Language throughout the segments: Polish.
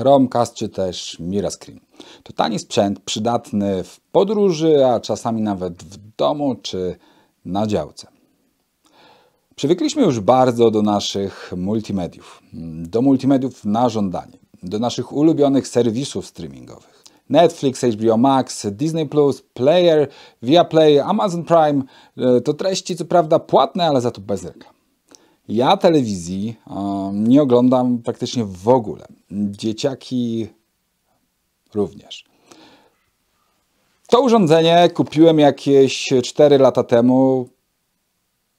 Chromecast czy też Mirascreen. To tani sprzęt przydatny w podróży, a czasami nawet w domu czy na działce. Przywykliśmy już bardzo do naszych multimediów, do multimediów na żądanie, do naszych ulubionych serwisów streamingowych. Netflix, HBO Max, Disney+, Player, Viaplay, Amazon Prime e, to treści co prawda płatne, ale za to bez reklam. Ja telewizji e, nie oglądam praktycznie w ogóle. Dzieciaki również. To urządzenie kupiłem jakieś 4 lata temu,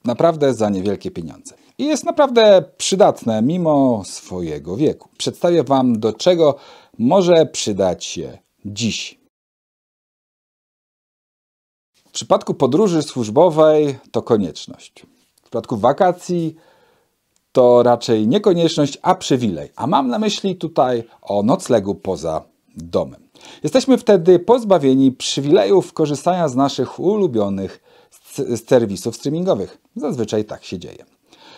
naprawdę za niewielkie pieniądze. I jest naprawdę przydatne mimo swojego wieku. Przedstawię Wam, do czego może przydać się dziś. W przypadku podróży służbowej to konieczność. W przypadku wakacji to raczej niekonieczność, a przywilej. A mam na myśli tutaj o noclegu poza domem. Jesteśmy wtedy pozbawieni przywilejów korzystania z naszych ulubionych serwisów streamingowych. Zazwyczaj tak się dzieje.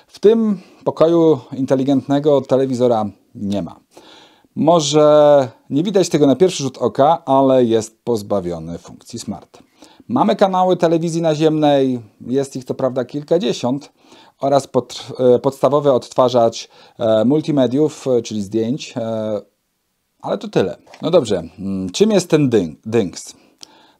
W tym pokoju inteligentnego telewizora nie ma. Może nie widać tego na pierwszy rzut oka, ale jest pozbawiony funkcji smart. Mamy kanały telewizji naziemnej, jest ich to prawda kilkadziesiąt, oraz pod, e, podstawowy odtwarzacz e, multimediów, e, czyli zdjęć, ale to tyle. No dobrze, mm, czym jest ten Dynks?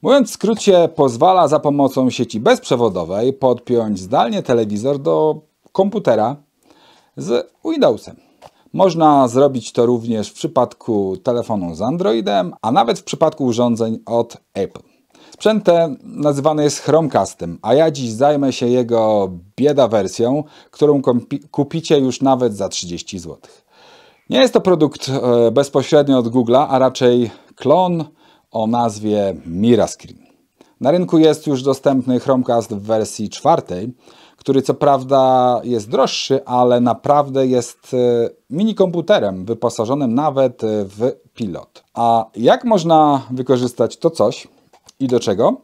Mówiąc w skrócie, pozwala za pomocą sieci bezprzewodowej podpiąć zdalnie telewizor do komputera z Windowsem. Można zrobić to również w przypadku telefonu z Androidem, a nawet w przypadku urządzeń od Apple. Sprzęt ten nazywany jest Chromecastem, a ja dziś zajmę się jego bieda wersją, którą kupicie już nawet za 30 zł. Nie jest to produkt e, bezpośrednio od Google'a, a raczej klon o nazwie Mirascreen. Na rynku jest już dostępny Chromecast w wersji czwartej, który co prawda jest droższy, ale naprawdę jest e, mini komputerem wyposażonym nawet w pilot. A jak można wykorzystać to coś, i do czego?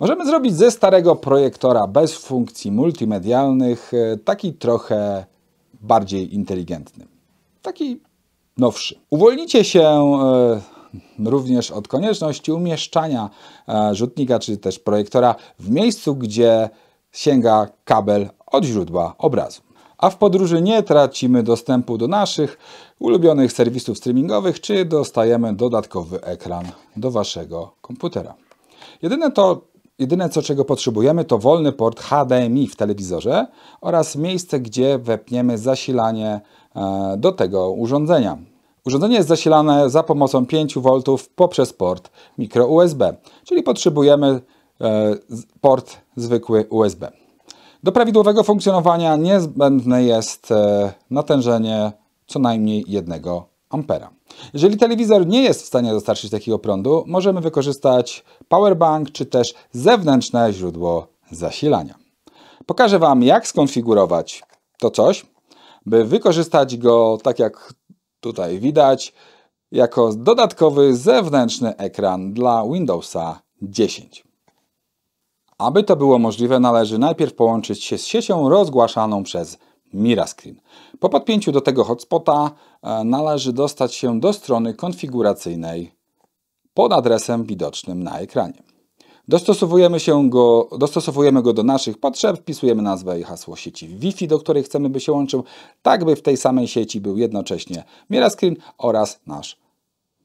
Możemy zrobić ze starego projektora bez funkcji multimedialnych e, taki trochę bardziej inteligentny. Taki nowszy. Uwolnicie się e, również od konieczności umieszczania e, rzutnika czy też projektora w miejscu, gdzie sięga kabel od źródła obrazu a w podróży nie tracimy dostępu do naszych ulubionych serwisów streamingowych, czy dostajemy dodatkowy ekran do waszego komputera. Jedyne to, Jedyne co czego potrzebujemy to wolny port HDMI w telewizorze oraz miejsce, gdzie wepniemy zasilanie e, do tego urządzenia. Urządzenie jest zasilane za pomocą 5 V poprzez port mikro USB, czyli potrzebujemy e, port zwykły USB. Do prawidłowego funkcjonowania niezbędne jest e, natężenie co najmniej 1 ampera. Jeżeli telewizor nie jest w stanie dostarczyć takiego prądu, możemy wykorzystać powerbank czy też zewnętrzne źródło zasilania. Pokażę Wam, jak skonfigurować to coś, by wykorzystać go, tak jak tutaj widać, jako dodatkowy zewnętrzny ekran dla Windowsa 10. Aby to było możliwe, należy najpierw połączyć się z siecią rozgłaszaną przez Mirascreen. Po podpięciu do tego hotspota e, należy dostać się do strony konfiguracyjnej pod adresem widocznym na ekranie. Dostosowujemy, się go, dostosowujemy go do naszych potrzeb, wpisujemy nazwę i hasło sieci Wi-Fi, do której chcemy, by się łączył, tak by w tej samej sieci był jednocześnie Mirascreen oraz nasz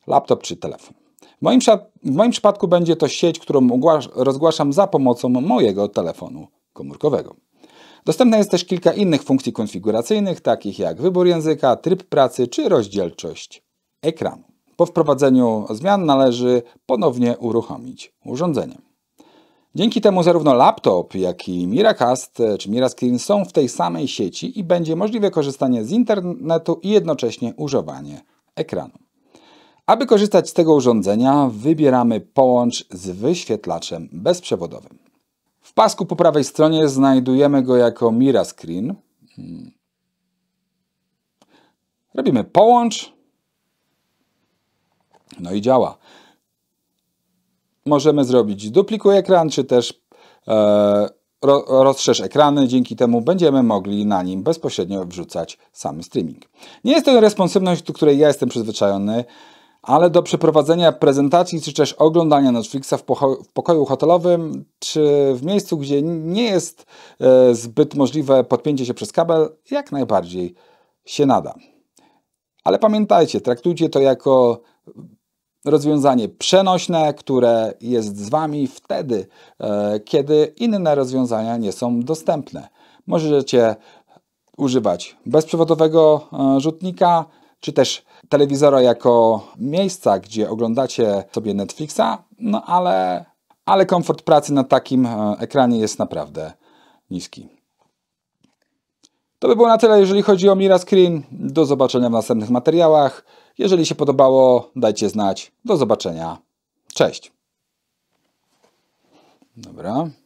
laptop czy telefon. W moim, w moim przypadku będzie to sieć, którą rozgłaszam za pomocą mojego telefonu komórkowego. Dostępne jest też kilka innych funkcji konfiguracyjnych, takich jak wybór języka, tryb pracy czy rozdzielczość ekranu. Po wprowadzeniu zmian należy ponownie uruchomić urządzenie. Dzięki temu zarówno laptop, jak i Miracast e, czy Mirascreen są w tej samej sieci i będzie możliwe korzystanie z internetu i jednocześnie używanie ekranu. Aby korzystać z tego urządzenia, wybieramy połącz z wyświetlaczem bezprzewodowym. W pasku po prawej stronie znajdujemy go jako Mira Screen. Hmm. Robimy połącz. No i działa. Możemy zrobić duplikuj ekran, czy też e, ro, rozszerz ekrany. Dzięki temu będziemy mogli na nim bezpośrednio wrzucać sam streaming. Nie jest to responsywność, do której ja jestem przyzwyczajony ale do przeprowadzenia prezentacji czy też oglądania Netflixa w, w pokoju hotelowym czy w miejscu, gdzie nie jest e, zbyt możliwe podpięcie się przez kabel, jak najbardziej się nada. Ale pamiętajcie, traktujcie to jako rozwiązanie przenośne, które jest z Wami wtedy, e, kiedy inne rozwiązania nie są dostępne. Możecie używać bezprzewodowego e, rzutnika, czy też telewizora jako miejsca, gdzie oglądacie sobie Netflixa, no ale, ale komfort pracy na takim e, ekranie jest naprawdę niski. To by było na tyle, jeżeli chodzi o Mira Screen. Do zobaczenia w następnych materiałach. Jeżeli się podobało, dajcie znać. Do zobaczenia. Cześć. Dobra.